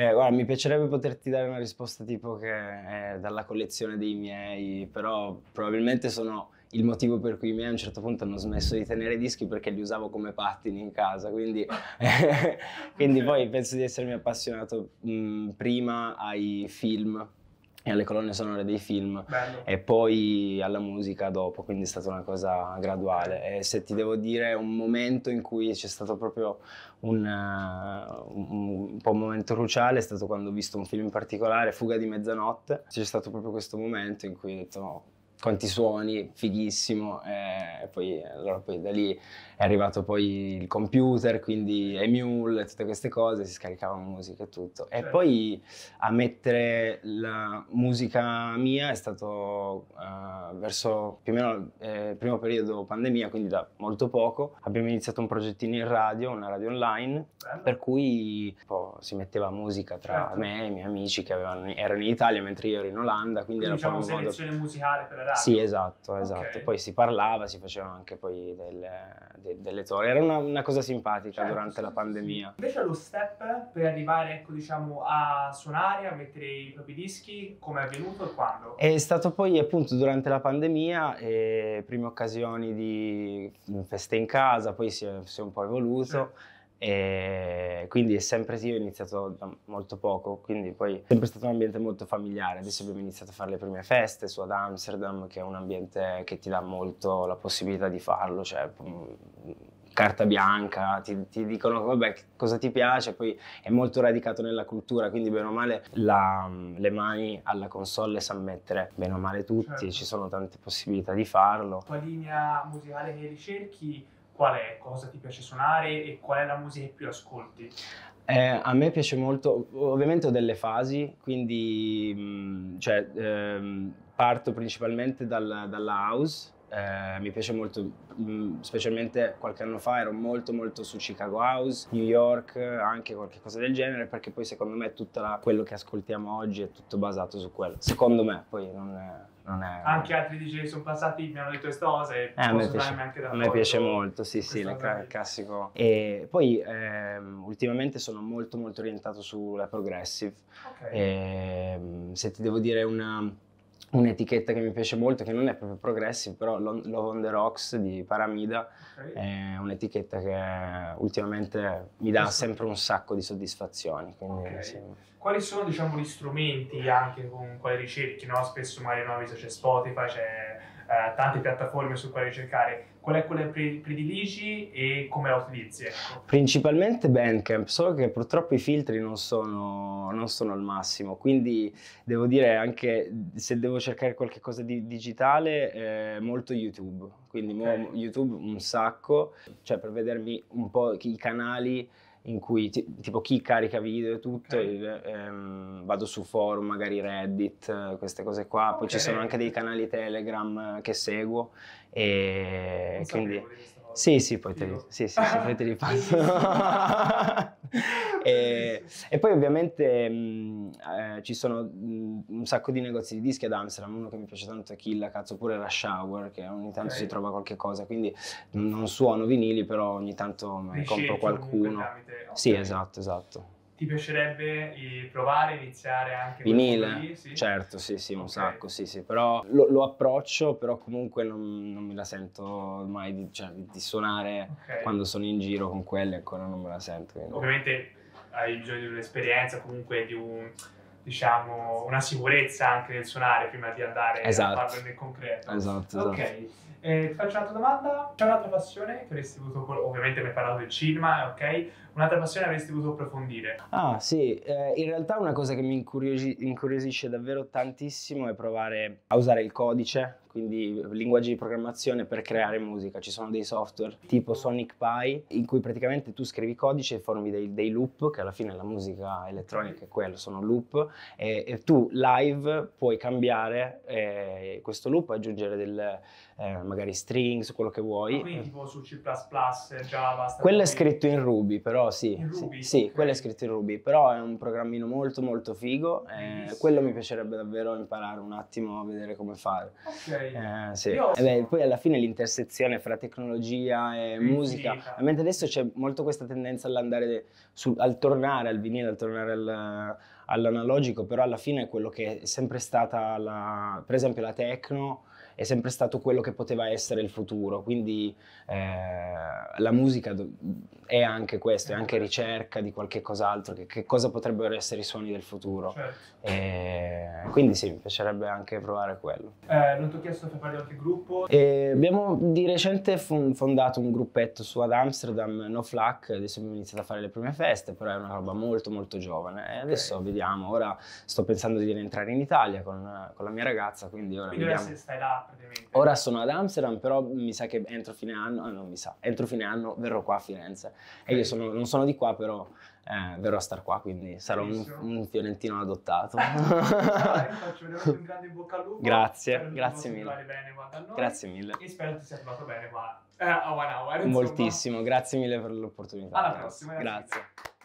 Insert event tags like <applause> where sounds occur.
Eh, guarda, mi piacerebbe poterti dare una risposta tipo che è dalla collezione dei miei, però probabilmente sono il motivo per cui i miei a un certo punto hanno smesso di tenere i dischi perché li usavo come pattini in casa, quindi, <laughs> quindi poi penso di essermi appassionato mh, prima ai film e alle colonne sonore dei film Bello. e poi alla musica dopo, quindi è stata una cosa graduale. E se ti devo dire un momento in cui c'è stato proprio un, eh, un, un, po' un momento cruciale è stato quando ho visto un film in particolare, Fuga di mezzanotte, c'è stato proprio questo momento in cui ho detto no, quanti suoni, fighissimo. E eh, poi, allora poi da lì è arrivato poi il computer, quindi Emule, tutte queste cose, si scaricavano musica e tutto. E certo. poi a mettere la musica mia è stato uh, verso più o meno eh, il primo periodo pandemia, quindi da molto poco. Abbiamo iniziato un progettino in radio, una radio online, Bello. per cui si metteva musica tra certo. me e i miei amici che avevano, erano in Italia mentre io ero in Olanda, quindi, quindi era diciamo, un modo... musicale per radio. Sì, esatto, esatto. Okay. Esatto. Poi si parlava, si facevano anche poi delle, de, delle torri. Era una, una, cosa simpatica certo, durante sì, la pandemia. Sì. Invece lo step per arrivare, ecco, diciamo, a suonare, a mettere i propri dischi, come è avvenuto e quando? È stato poi appunto durante la pandemia, eh, prime occasioni di feste in casa, poi si è, si è un po' evoluto. Certo e quindi è sempre sì, ho iniziato da molto poco, quindi poi è sempre stato un ambiente molto familiare. Adesso abbiamo iniziato a fare le prime feste su ad Amsterdam, che è un ambiente che ti dà molto la possibilità di farlo, cioè mm, carta bianca, ti, ti dicono vabbè, cosa ti piace, poi è molto radicato nella cultura, quindi bene o male la, mm, le mani alla console le sa mettere bene o male tutti, certo. ci sono tante possibilità di farlo. La linea musicale che ricerchi qual è? Cosa ti piace suonare e qual è la musica che più ascolti? Eh, a me piace molto, ovviamente ho delle fasi, quindi mh, mm, cioè, ehm, parto principalmente dal, dalla house, eh, mi piace molto, mh, mm, specialmente qualche anno fa ero molto molto su Chicago House, New York, anche qualche cosa del genere, perché poi secondo me tutto quello che ascoltiamo oggi è tutto basato su quello, secondo me, poi non... È non è... Anche altri DJ sono passati mi hanno detto queste cose eh, a me piace, anche da A me piace molto, sì sì, il classico. E poi ehm, ultimamente sono molto molto orientato sulla progressive. Okay. E, ehm, se ti devo dire una un'etichetta che mi piace molto, che non è proprio progressive, però Love on the Rocks di Paramida è un'etichetta che ultimamente mi dà sempre un sacco di soddisfazioni. Okay. Sì. Quali sono diciamo, gli strumenti anche con quali ricerchi? No? Spesso Mario in c'è Spotify, c'è eh, tante piattaforme su quali ricercare, qual è quella che prediligi e come la utilizzi? Ecco? Principalmente Bandcamp, solo che purtroppo i filtri non sono, non sono, al massimo, quindi devo dire anche se devo cercare qualcosa di digitale, eh, molto YouTube, quindi okay. YouTube un sacco, cioè per vedermi un po' i canali in cui ti, tipo chi carica video e tutto, okay. il, ehm, vado su forum, magari Reddit, queste cose qua, poi okay. ci sono anche dei canali Telegram eh, che seguo e quindi... Sì, sì, poi te li, sì, sì, sì, poi te li passo. <laughs> <laughs> <laughs> e, e, poi ovviamente mh, mm, eh, ci sono mh, mm, un sacco di negozi di dischi ad Amsterdam, uno che mi piace tanto è Killa, cazzo, pure Rush Hour, che ogni tanto okay. si trova qualche cosa, quindi mh, non suono vinili, però ogni tanto mi compro qualcuno. Tramite, okay. Sì, esatto, esatto. Ti piacerebbe eh, provare, iniziare anche vinile? Lì, sì? Certo, sì, sì, un okay. sacco, sì, sì, però lo, lo approccio, però comunque non, non, me la sento mai di, cioè, di suonare okay. quando sono in giro con quelle, ancora non me la sento. Quindi. Ovviamente hai bisogno di un'esperienza, comunque di un, diciamo, una sicurezza anche nel suonare prima di andare esatto. a farlo nel concreto. Esatto. Ok. Esatto. Eh, ti faccio un'altra domanda. C'è un'altra passione che avresti voluto, ovviamente mi hai parlato del cinema, ok? Un'altra passione avresti voluto approfondire? Ah, sì, eh, in realtà una cosa che mi incuriosisce davvero tantissimo è provare a usare il codice quindi linguaggi di programmazione per creare musica. Ci sono dei software tipo Sonic Pi in cui praticamente tu scrivi codice e formi dei, dei loop, che alla fine la musica elettronica è quello, sono loop, e, e tu live puoi cambiare eh, questo loop, aggiungere del, eh, magari strings, quello che vuoi. Ah, quindi tipo su C++, Java, Quello è scritto in Ruby, però sì. In Ruby? Sì, sì okay. quello è scritto in Ruby, però è un programmino molto molto figo. Eh, quello mi piacerebbe davvero imparare un attimo a vedere come fare. Ok. Eh, sì. Io... Eh beh, poi alla fine l'intersezione fra tecnologia e sì, musica, sì. Eh. adesso c'è molto questa tendenza all'andare, su, al tornare al vinile, al tornare al all'analogico, però alla fine è quello che è sempre stata, la, per esempio la techno, è sempre stato quello che poteva essere il futuro, quindi eh, la musica è anche questo, è anche ricerca di qualche cos'altro, che, che cosa potrebbero essere i suoni del futuro. Certo. E, eh, quindi sì, mi piacerebbe anche provare quello. Eh, non ti ho chiesto se fare qualche gruppo? E eh, abbiamo di recente fondato un gruppetto su ad Amsterdam, No Flack, adesso abbiamo iniziato a fare le prime feste, però è una roba molto molto giovane e adesso okay. vediamo vediamo. Ora sto pensando di rientrare in Italia con, con la mia ragazza, quindi ora quindi vediamo. stai là praticamente. Ora sono ad Amsterdam, però mi sa che entro fine anno, ah, non mi sa, entro fine anno verrò qua a Firenze. E io sono, non sono di qua, però eh, verrò a star qua, quindi sarò un, un, fiorentino adottato. Eh, <laughs> <laughs> faccio un grande in bocca al lupo. Grazie, grazie mille. Grazie mille. E spero ti sia trovato bene qua eh, One Hour. Moltissimo, grazie mille per l'opportunità. Alla prossima. grazie.